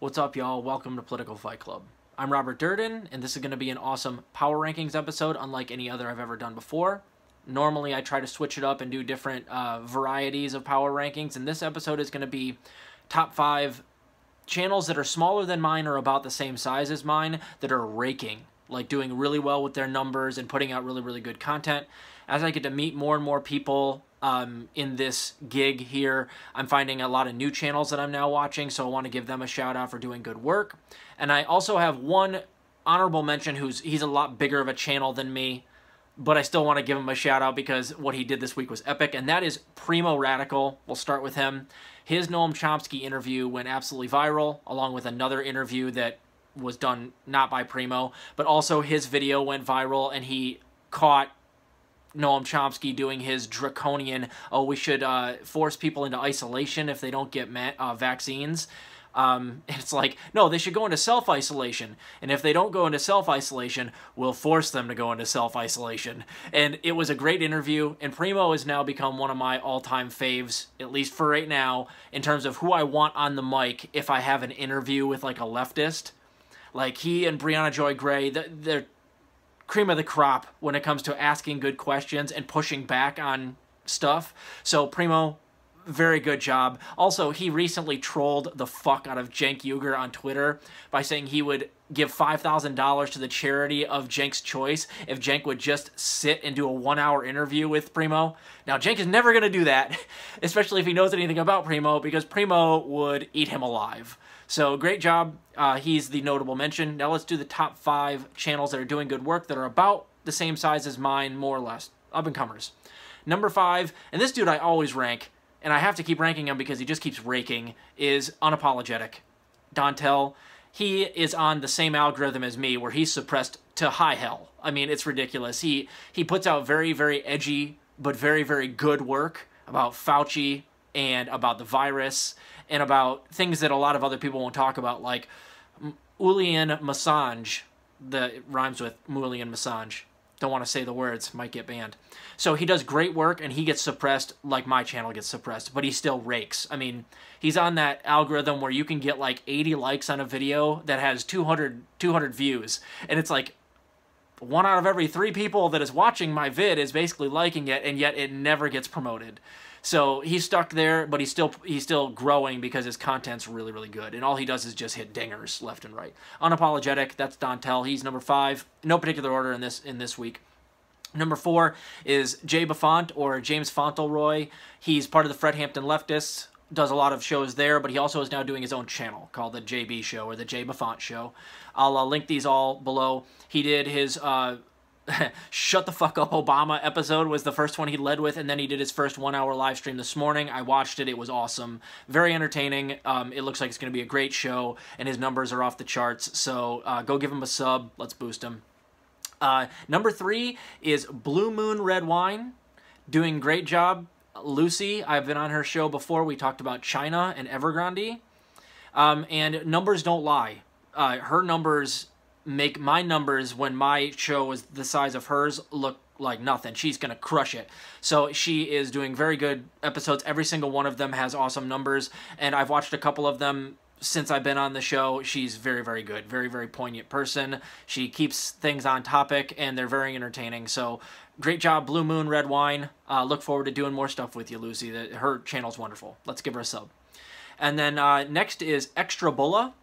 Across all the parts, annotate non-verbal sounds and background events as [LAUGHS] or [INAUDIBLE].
What's up, y'all? Welcome to Political Fight Club. I'm Robert Durden, and this is going to be an awesome power rankings episode, unlike any other I've ever done before. Normally, I try to switch it up and do different uh, varieties of power rankings, and this episode is going to be top five channels that are smaller than mine or about the same size as mine that are raking, like doing really well with their numbers and putting out really, really good content. As I get to meet more and more people um, in this gig here. I'm finding a lot of new channels that I'm now watching, so I want to give them a shout out for doing good work. And I also have one honorable mention who's he's a lot bigger of a channel than me, but I still want to give him a shout out because what he did this week was epic, and that is Primo Radical. We'll start with him. His Noam Chomsky interview went absolutely viral, along with another interview that was done not by Primo, but also his video went viral, and he caught Noam Chomsky doing his draconian, oh, we should uh, force people into isolation if they don't get ma- uh, vaccines. Um, [LAUGHS] it's like, no, they should go into self isolation. And if they don't go into self isolation, we'll force them to go into self isolation. And it was a great interview. And Primo has now become one of my all time faves, at least for right now, in terms of who I want on the mic if I have an interview with like a leftist. Like he and Brianna Joy Gray, they're cream of the crop when it comes to asking good questions and pushing back on stuff. So Primo, very good job. Also, he recently trolled the fuck out of Jenk Uger on Twitter by saying he would give $5,000 to the charity of Jenk's choice if Jenk would just sit and do a one-hour interview with Primo. Now, Jenk is never going to do that, [LAUGHS] especially if he knows anything about Primo, because Primo would eat him alive. So, great job. Uh, he's the notable mention. Now, let's do the top five channels that are doing good work that are about the same size as mine, more or less. Up-and-comers. Number five, and this dude I always rank, and I have to keep ranking him because he just keeps raking, is unapologetic. Dontel, he is on the same algorithm as me where he's suppressed to high hell. I mean, it's ridiculous. He he puts out very, very edgy but very, very good work about Fauci and about the virus and about things that a lot of other people won't talk about, like Julian Massange, that rhymes with Julian Massange don't want to say the words, might get banned. So he does great work and he gets suppressed like my channel gets suppressed, but he still rakes. I mean, he's on that algorithm where you can get like 80 likes on a video that has 200, 200 views. And it's like one out of every three people that is watching my vid is basically liking it and yet it never gets promoted. So he's stuck there, but he's still he's still growing because his content's really really good, and all he does is just hit dingers left and right. Unapologetic, that's Dontel. He's number five, no particular order in this in this week. Number four is Jay Buffont or James Fauntleroy. He's part of the Fred Hampton Leftists does a lot of shows there, but he also is now doing his own channel called the JB Show or the J Buffont Show. I'll uh, link these all below. He did his uh, [LAUGHS] shut the fuck up Obama episode was the first one he led with, and then he did his first one hour live stream this morning. I watched it. It was awesome. Very entertaining. Um, it looks like it's going to be a great show, and his numbers are off the charts. So uh, go give him a sub. Let's boost him. Uh, number three is Blue Moon Red Wine. Doing great job. Lucy, I've been on her show before. We talked about China and Evergrande. Um, and numbers don't lie. Uh, her numbers make my numbers when my show was the size of hers look like nothing. She's going to crush it. So she is doing very good episodes. Every single one of them has awesome numbers, and I've watched a couple of them since I've been on the show. She's very, very good, very, very poignant person. She keeps things on topic, and they're very entertaining. So great job, Blue Moon Red Wine. Uh, look forward to doing more stuff with you, Lucy. Her channel's wonderful. Let's give her a sub. And then uh, next is Extra Bulla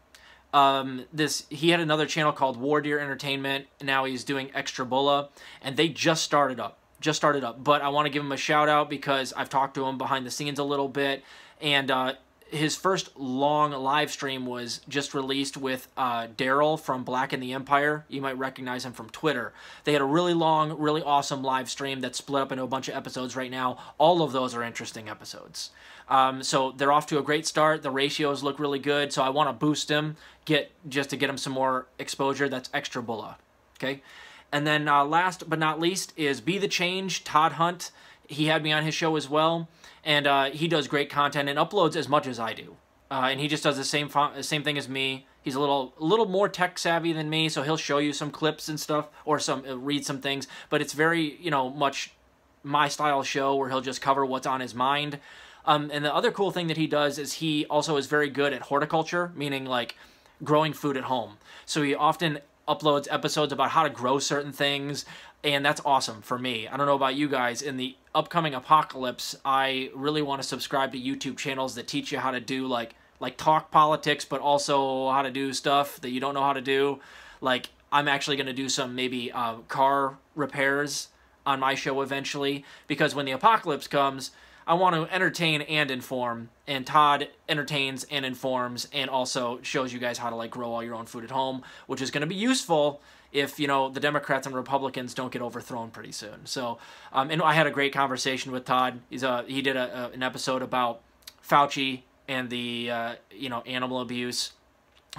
um, this he had another channel called War Deer Entertainment. Now he's doing Extra Bulla, and they just started up. Just started up, but I want to give him a shout out because I've talked to him behind the scenes a little bit, and uh, his first long live stream was just released with uh, Daryl from Black and the Empire. You might recognize him from Twitter. They had a really long, really awesome live stream that's split up into a bunch of episodes right now. All of those are interesting episodes. Um, so they're off to a great start. The ratios look really good. So I want to boost him, get just to get him some more exposure. That's extra bulla. Okay. And then uh, last but not least is Be the Change, Todd Hunt. He had me on his show as well, and uh, he does great content and uploads as much as I do. Uh, and he just does the same same thing as me. He's a little a little more tech savvy than me, so he'll show you some clips and stuff or some uh, read some things. But it's very you know much my style show where he'll just cover what's on his mind. Um, and the other cool thing that he does is he also is very good at horticulture, meaning like growing food at home. So he often uploads episodes about how to grow certain things and that's awesome for me. I don't know about you guys. In the upcoming apocalypse, I really want to subscribe to YouTube channels that teach you how to do like like talk politics, but also how to do stuff that you don't know how to do. Like I'm actually going to do some maybe uh, car repairs on my show eventually because when the apocalypse comes, I want to entertain and inform. And Todd entertains and informs and also shows you guys how to like grow all your own food at home, which is going to be useful if you know the Democrats and Republicans don't get overthrown pretty soon. So, um, and I had a great conversation with Todd. He's a, uh, he did a, a, an episode about Fauci and the uh, you know animal abuse.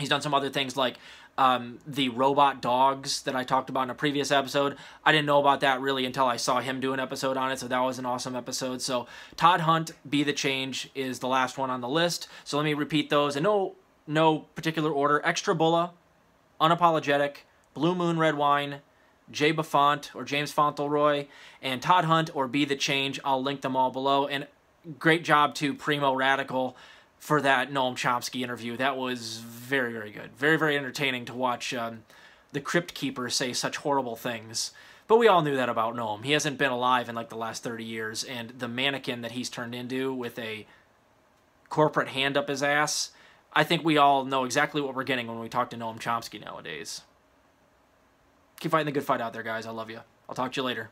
He's done some other things like um, the robot dogs that I talked about in a previous episode, I didn't know about that really until I saw him do an episode on it, so that was an awesome episode. So Todd Hunt, Be the Change is the last one on the list. So let me repeat those in no, no particular order. Extra Bulla, Unapologetic, Blue Moon Red Wine, Jay Buffont or James Fauntleroy, and Todd Hunt or Be the Change. I'll link them all below. And great job to Primo Radical for that Noam Chomsky interview. That was very, very good. Very, very entertaining to watch um, the Crypt Keeper say such horrible things. But we all knew that about Noam. He hasn't been alive in like the last 30 years, and the mannequin that he's turned into with a corporate hand up his ass, I think we all know exactly what we're getting when we talk to Noam Chomsky nowadays. Keep fighting the good fight out there, guys. I love you. I'll talk to you later.